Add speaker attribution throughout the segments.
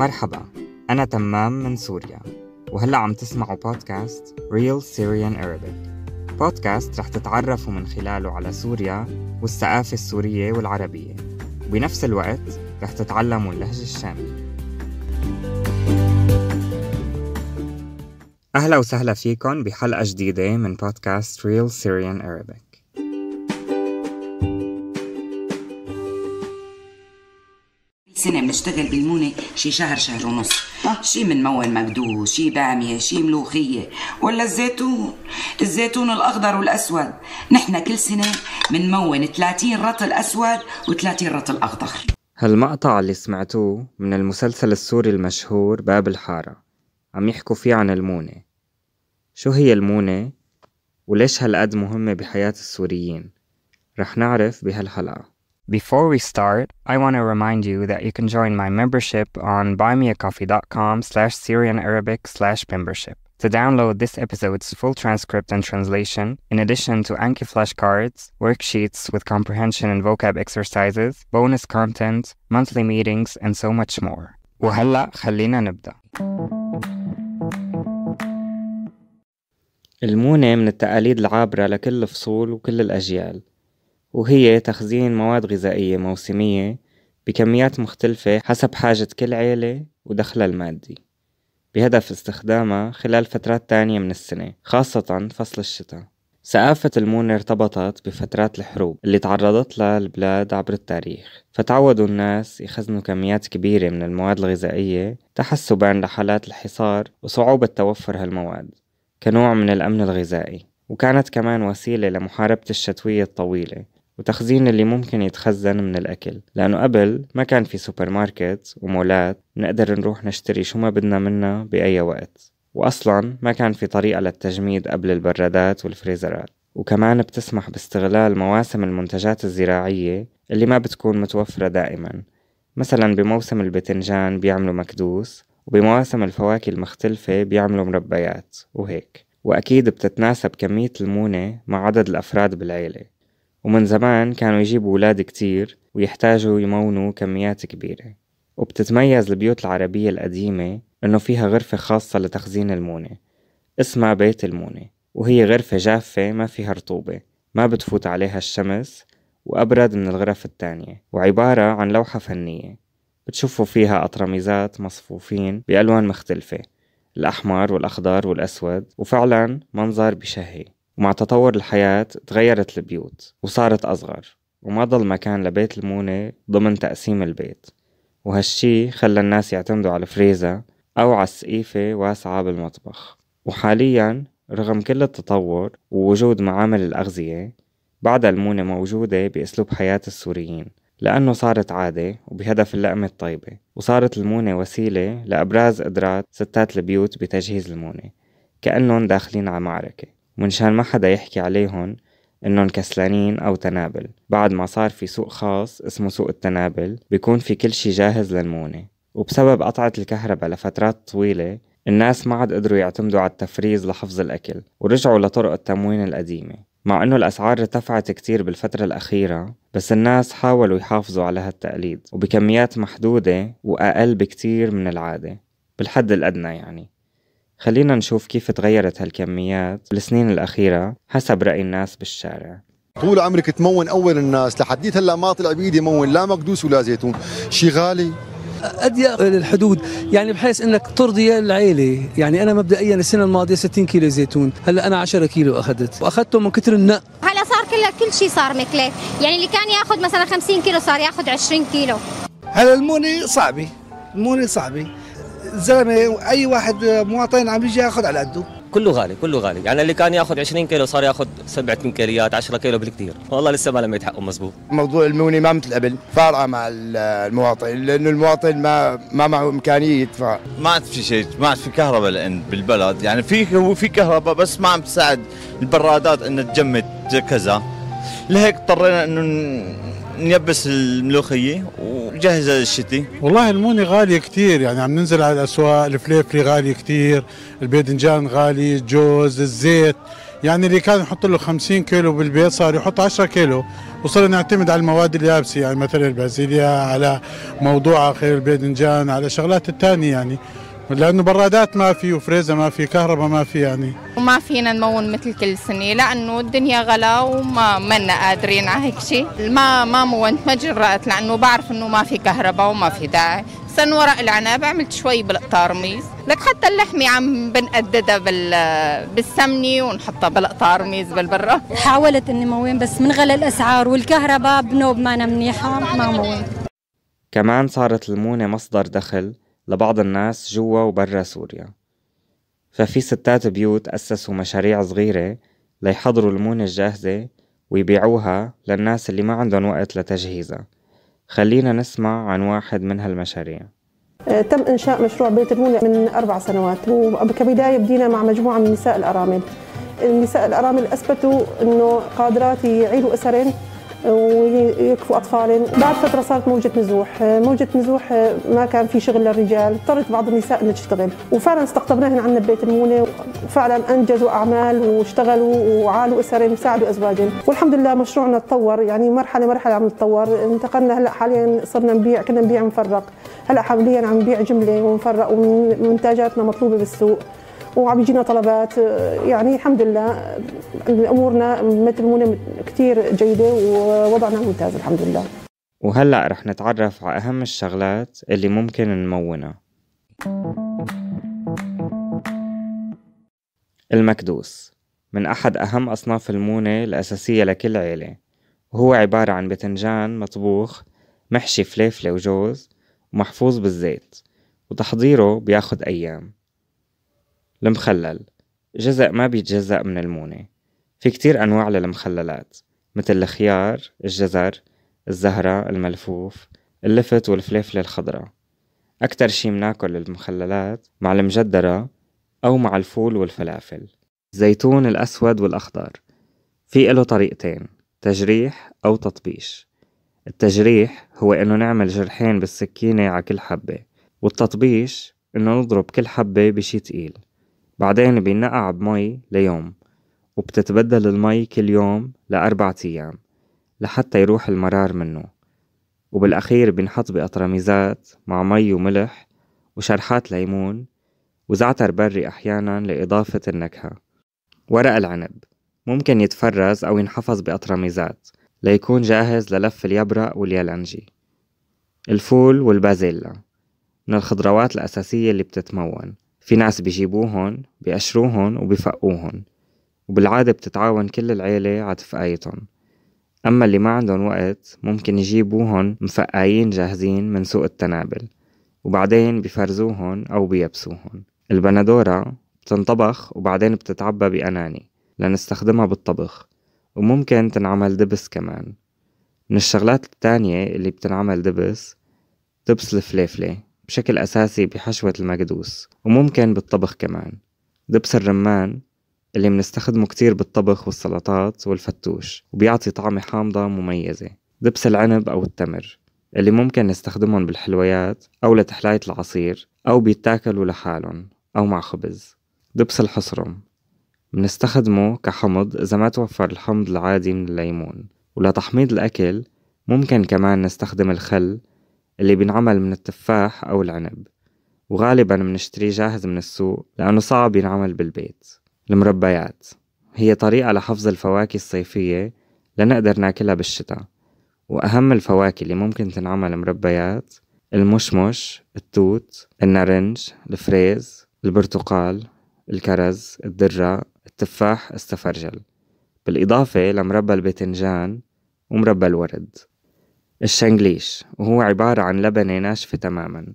Speaker 1: مرحبا أنا تمام من سوريا وهلأ عم تسمعوا بودكاست Real Syrian Arabic بودكاست رح تتعرفوا من خلاله على سوريا والثقافة السورية والعربية وبنفس الوقت رح تتعلموا اللهجة الشامية أهلا وسهلا فيكم بحلقة جديدة من بودكاست Real Syrian Arabic سنة بنشتغل بالمونة شي شهر شهر ونص آه. شي شي مول مكدوه شي بامية شي ملوخية ولا الزيتون الزيتون الأخضر والأسود نحن كل سنة منمون 30 رطل أسود و30 رطل أخضر هالمقطع اللي سمعتوه من المسلسل السوري المشهور باب الحارة عم يحكوا فيه عن المونة شو هي المونة وليش هالقد مهمة بحياة السوريين رح نعرف بهالحلقة Before we start, I want to remind you that you can join my membership on buymeacoffee.com slash Syrian Arabic slash membership. To download this episode's full transcript and translation, in addition to Anki flashcards, worksheets with comprehension and vocab exercises, bonus content, monthly meetings, and so much more. وهلا خلينا نبدأ. المونة من التقاليد العابرة لكل الفصول وكل الأجيال وهي تخزين مواد غذائية موسمية بكميات مختلفة حسب حاجة كل عيلة ودخلها المادي بهدف استخدامها خلال فترات تانية من السنة خاصة فصل الشتاء ثقافة المون ارتبطت بفترات الحروب اللي تعرضت لها البلاد عبر التاريخ فتعودوا الناس يخزنوا كميات كبيرة من المواد الغذائية تحسبا لحالات الحصار وصعوبة توفر هالمواد كنوع من الأمن الغذائي وكانت كمان وسيلة لمحاربة الشتوية الطويلة وتخزين اللي ممكن يتخزن من الأكل لأنه قبل ما كان في سوبر ماركت ومولات نقدر نروح نشتري شو ما بدنا منها بأي وقت وأصلا ما كان في طريقة للتجميد قبل البرادات والفريزرات وكمان بتسمح باستغلال مواسم المنتجات الزراعية اللي ما بتكون متوفرة دائما مثلا بموسم البتنجان بيعملوا مكدوس وبمواسم الفواكه المختلفة بيعملوا مربيات وهيك وأكيد بتتناسب كمية المونة مع عدد الأفراد بالعيلة ومن زمان كانوا يجيبوا ولاد كتير ويحتاجوا يمونوا كميات كبيرة وبتتميز البيوت العربية القديمة إنه فيها غرفة خاصة لتخزين المونة اسمها بيت المونة وهي غرفة جافة ما فيها رطوبة ما بتفوت عليها الشمس وأبرد من الغرف التانية وعبارة عن لوحة فنية بتشوفوا فيها أطرميزات مصفوفين بألوان مختلفة الأحمر والأخضر والأسود وفعلا منظر بشهي ومع تطور الحياة تغيرت البيوت وصارت أصغر وما ضل مكان لبيت المونة ضمن تقسيم البيت وهالشي خلى الناس يعتمدوا على الفريزة أو على السقيفة واسعة بالمطبخ وحاليا رغم كل التطور ووجود معامل الأغذية بعد المونة موجودة بأسلوب حياة السوريين لأنه صارت عادة وبهدف اللقمة الطيبة وصارت المونة وسيلة لأبراز قدرات ستات البيوت بتجهيز المونة كأنهم داخلين على معركة منشان ما حدا يحكي عليهم انهم كسلانين او تنابل بعد ما صار في سوق خاص اسمه سوق التنابل بيكون في كل شي جاهز للمونه وبسبب قطعة الكهرباء لفترات طويلة الناس ما عاد قدروا يعتمدوا على التفريز لحفظ الأكل ورجعوا لطرق التموين القديمة مع أنه الأسعار ارتفعت كتير بالفترة الأخيرة بس الناس حاولوا يحافظوا على هالتقليد وبكميات محدودة وأقل بكتير من العادة بالحد الأدنى يعني خلينا نشوف كيف تغيرت هالكميات بالسنين الأخيرة حسب رأي الناس بالشارع طول عمرك تمون اول الناس لحديت هلا ما طلع بايدي مون لا مقدوس ولا زيتون شي غالي اضيق الحدود يعني بحيث انك ترضي العيله يعني انا مبدئيا السنه الماضيه 60 كيلو زيتون هلا انا 10 كيلو اخذت واخذته من كثر النق هلا صار كل كل شيء صار مكلف يعني اللي كان ياخذ مثلا 50 كيلو صار ياخذ 20 كيلو هلا المونه صعبه المونه صعبه الزلمه اي واحد مواطن عم يجي ياخذ على قده كله غالي كله غالي يعني اللي كان ياخذ 20 كيلو صار ياخذ 7 8 10 كيلو بالكثير والله لسه ما لميت حقه مزبوط موضوع المونه ما مثل قبل فارقه مع المواطن لانه المواطن ما ما معه امكانيه يدفع ما عاد في شيء ما عاد في كهرباء لان بالبلد يعني في هو في كهرباء بس ما عم تساعد البرادات انها تجمد كذا لهيك اضطرينا انه نيبس الملوخيه ونجهزها للشتي والله المونه غاليه كثير يعني عم ننزل على الاسواق الفليفلي غالي كثير الباذنجان غالي الجوز الزيت يعني اللي كان يحط له 50 كيلو بالبيت صار يحط 10 كيلو وصرنا نعتمد على المواد اليابسه يعني مثلا البازيليا على موضوع خير الباذنجان على شغلات الثانيه يعني لانه برادات ما في وفريزه ما في كهرباء ما في يعني وما فينا نمون مثل كل سنه لانه الدنيا غلا وما منا قادرين على هيك شيء ما ما مونت ما جرأت لانه بعرف انه ما في كهرباء وما في داعي سن ورق العنب عملت شوي بالقطارميز لك حتى اللحمة عم بنقددها بال... بالسمنة ونحطها بالقطارميز بالبرة حاولت اني موين بس من غلى الاسعار والكهرباء بنوب ما منيحة ما موين كمان صارت المونة مصدر دخل لبعض الناس جوا وبرا سوريا ففي ستات بيوت أسسوا مشاريع صغيرة ليحضروا المونة الجاهزة ويبيعوها للناس اللي ما عندهم وقت لتجهيزها خلينا نسمع عن واحد من هالمشاريع آه، تم إنشاء مشروع بيت المونة من أربع سنوات وكبداية بدينا مع مجموعة من نساء الأرامل النساء الأرامل أثبتوا أنه قادرات يعيدوا أسرين ويكفوا اطفالهم بعد فتره صارت موجه نزوح موجه نزوح ما كان في شغل للرجال اضطرت بعض النساء انها تشتغل وفعلا استقطبناهن عندنا ببيت المونه وفعلا انجزوا اعمال واشتغلوا وعالوا اسرهم وساعدوا ازواجهم والحمد لله مشروعنا تطور يعني مرحله مرحله عم نتطور انتقلنا هلا حاليا صرنا نبيع كنا نبيع مفرق هلا حاليا عم نبيع جمله ومفرق ومنتجاتنا مطلوبه بالسوق وعم يجينا طلبات يعني الحمد لله امورنا متلمونه كثير جيده ووضعنا ممتاز الحمد لله وهلا رح نتعرف على اهم الشغلات اللي ممكن نمونها المكدوس من أحد أهم أصناف المونة الأساسية لكل عيلة وهو عبارة عن باذنجان مطبوخ محشي فليفلة وجوز ومحفوظ بالزيت وتحضيره بياخد أيام المخلل جزء ما بيتجزأ من المونة في كتير أنواع للمخللات مثل الخيار، الجزر، الزهرة، الملفوف، اللفت والفليفلة الخضراء أكتر شي مناكل المخللات مع المجدرة أو مع الفول والفلافل الزيتون الأسود والأخضر في له طريقتين تجريح أو تطبيش التجريح هو إنه نعمل جرحين بالسكينة على كل حبة والتطبيش إنه نضرب كل حبة بشي تقيل بعدين بينقع بمي ليوم وبتتبدل المي كل يوم لأربعة أيام لحتى يروح المرار منه وبالأخير بينحط بأطرميزات مع مي وملح وشرحات ليمون وزعتر بري أحيانا لإضافة النكهة ورق العنب ممكن يتفرز أو ينحفظ بأطرميزات ليكون جاهز للف اليبرق واليالنجي الفول والبازيلا من الخضروات الأساسية اللي بتتمون في ناس بيجيبوهن بيقشروهن وبيفقوهن وبالعادة بتتعاون كل العيلة تفقايتهم أما اللي ما عندهم وقت ممكن يجيبوهن مفقايين جاهزين من سوق التنابل وبعدين بفرزوهن أو بيبسوهن البندورة بتنطبخ وبعدين بتتعبى بأناني لنستخدمها بالطبخ وممكن تنعمل دبس كمان من الشغلات التانية اللي بتنعمل دبس دبس الفليفلة بشكل أساسي بحشوة المقدوس وممكن بالطبخ كمان دبس الرمان اللي بنستخدمه كتير بالطبخ والسلطات والفتوش وبيعطي طعمة حامضة مميزة دبس العنب أو التمر اللي ممكن نستخدمهم بالحلويات أو لتحلاية العصير أو بيتاكلوا لحالهم أو مع خبز دبس الحصرم بنستخدمه كحمض إذا ما توفر الحمض العادي من الليمون ولتحميض الأكل ممكن كمان نستخدم الخل اللي بينعمل من التفاح أو العنب وغالبا بنشتريه جاهز من السوق لأنه صعب ينعمل بالبيت المربيات هي طريقة لحفظ الفواكه الصيفية لنقدر ناكلها بالشتاء وأهم الفواكه اللي ممكن تنعمل مربيات المشمش، التوت، النارنج، الفريز، البرتقال، الكرز، الدرة، التفاح، السفرجل بالإضافة لمربى الباذنجان ومربى الورد الشنجليش وهو عبارة عن لبنة ناشفة تماما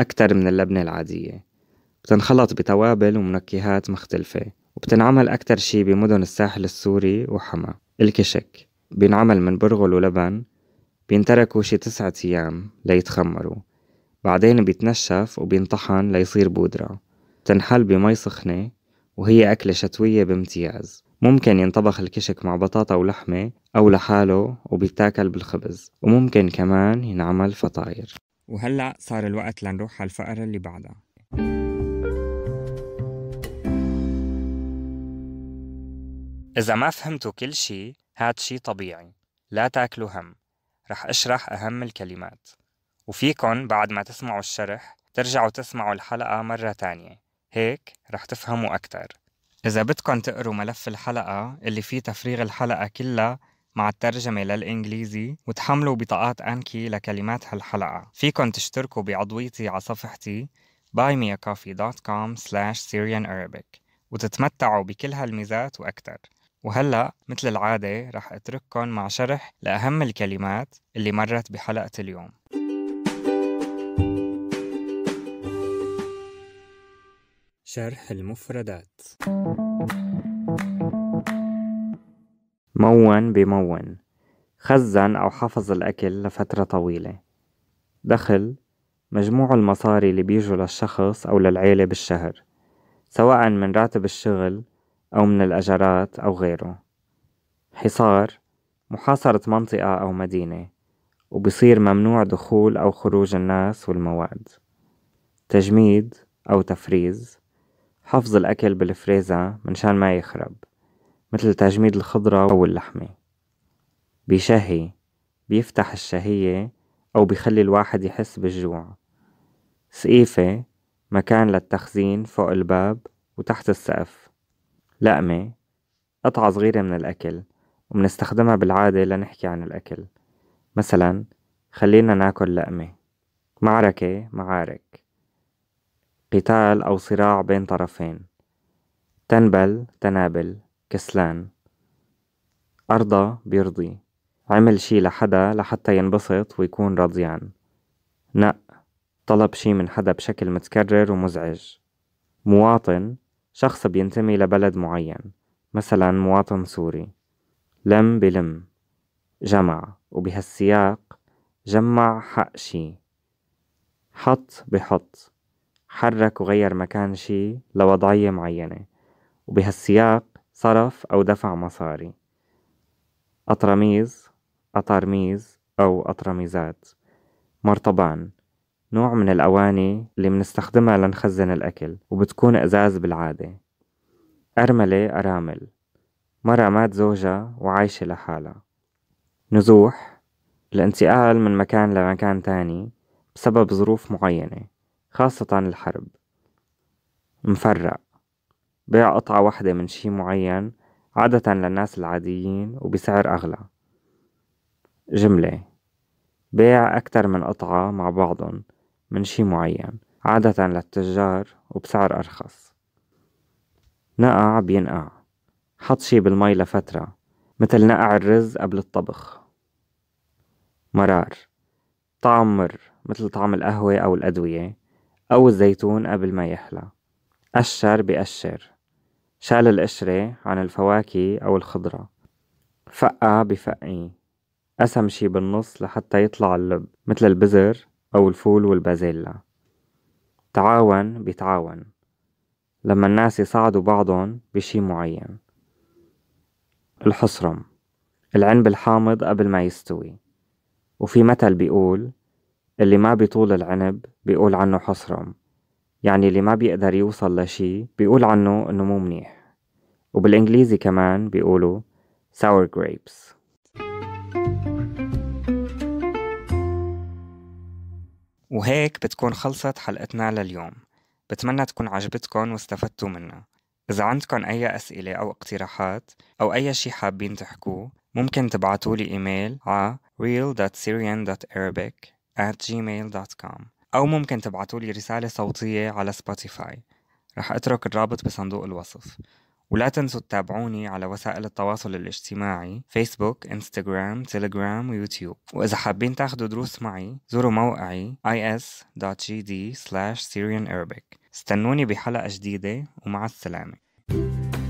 Speaker 1: أكتر من اللبنة العادية بتنخلط بتوابل ومنكهات مختلفة وبتنعمل أكتر شي بمدن الساحل السوري وحما الكشك بينعمل من برغل ولبن بينتركوا شي تسعة أيام ليتخمروا بعدين بيتنشف وبينطحن ليصير بودرة تنحل بمي سخنة وهي أكلة شتوية بامتياز ممكن ينطبخ الكشك مع بطاطا ولحمة أو لحاله وبيتاكل بالخبز وممكن كمان ينعمل فطاير وهلأ صار الوقت لنروح على الفقرة اللي بعدها إذا ما فهمتوا كل شي هاد شي طبيعي لا تاكلوا هم رح أشرح أهم الكلمات وفيكن بعد ما تسمعوا الشرح ترجعوا تسمعوا الحلقة مرة تانية هيك رح تفهموا أكتر إذا بدكم تقروا ملف الحلقة اللي فيه تفريغ الحلقة كلها مع الترجمة للإنجليزي وتحملوا بطاقات أنكي لكلمات هالحلقة فيكن تشتركوا بعضويتي على صفحتي buymeacoffee.com slash Syrian Arabic وتتمتعوا بكل هالميزات وأكثر وهلأ مثل العادة رح أترككم مع شرح لأهم الكلمات اللي مرت بحلقة اليوم شرح المفردات مون بمون خزن أو حفظ الأكل لفترة طويلة دخل مجموع المصاري اللي بيجوا للشخص أو للعيلة بالشهر سواء من راتب الشغل أو من الأجرات أو غيره حصار محاصرة منطقة أو مدينة وبصير ممنوع دخول أو خروج الناس والمواد تجميد أو تفريز حفظ الأكل بالفريزة منشان ما يخرب متل تجميد الخضرة أو اللحمة بيشهي بيفتح الشهية أو بيخلي الواحد يحس بالجوع سقيفة مكان للتخزين فوق الباب وتحت السقف لقمة قطعة صغيرة من الأكل ومنستخدمها بالعادة لنحكي عن الأكل مثلا خلينا ناكل لقمة معركة معارك قتال أو صراع بين طرفين تنبل تنابل كسلان أرضى بيرضي عمل شي لحدا لحتى ينبسط ويكون رضيان نأ طلب شي من حدا بشكل متكرر ومزعج مواطن شخص بينتمي لبلد معين مثلا مواطن سوري لم بلم جمع وبهالسياق جمع حق شي حط بحط حرك وغير مكان شي لوضعية معينة وبهالسياق صرف أو دفع مصاري أطرميز أطرميز أو أطرميزات مرطبان نوع من الأواني اللي بنستخدمها لنخزن الأكل وبتكون إزاز بالعادة أرملة أرامل مرة مات زوجها وعايشة لحالها نزوح الانتقال من مكان لمكان تاني بسبب ظروف معينة خاصة الحرب مفرق بيع قطعة واحدة من شي معين عادة للناس العاديين وبسعر أغلى جملة بيع أكتر من قطعة مع بعضهم من شي معين عادة للتجار وبسعر أرخص نقع بينقع حط شي بالمي لفترة مثل نقع الرز قبل الطبخ مرار طعم مر مثل طعم القهوة أو الأدوية أو الزيتون قبل ما يحلى قشر بقشر شال القشرة عن الفواكه أو الخضرة فقع بفقي قسم شي بالنص لحتى يطلع اللب مثل البزر أو الفول والبازيلا تعاون بتعاون لما الناس يساعدوا بعضهم بشي معين الحصرم العنب الحامض قبل ما يستوي وفي مثل بيقول اللي ما بيطول العنب بيقول عنه حصرم يعني اللي ما بيقدر يوصل لشي بيقول عنه إنه مو منيح وبالإنجليزي كمان بيقولوا sour grapes وهيك بتكون خلصت حلقتنا لليوم بتمنى تكون عجبتكم واستفدتوا منها إذا عندكم أي أسئلة أو اقتراحات أو أي شي حابين تحكوه ممكن تبعتوا لي إيميل على real.syrian.arabic at gmail.com أو ممكن تبعتوا لي رسالة صوتية على سبوتيفاي رح أترك الرابط بصندوق الوصف ولا تنسوا تتابعوني على وسائل التواصل الاجتماعي فيسبوك، انستغرام، تيليجرام، ويوتيوب وإذا حابين تاخدوا دروس معي زوروا موقعي is.gd slash Syrian Arabic استنوني بحلقة جديدة ومع السلامة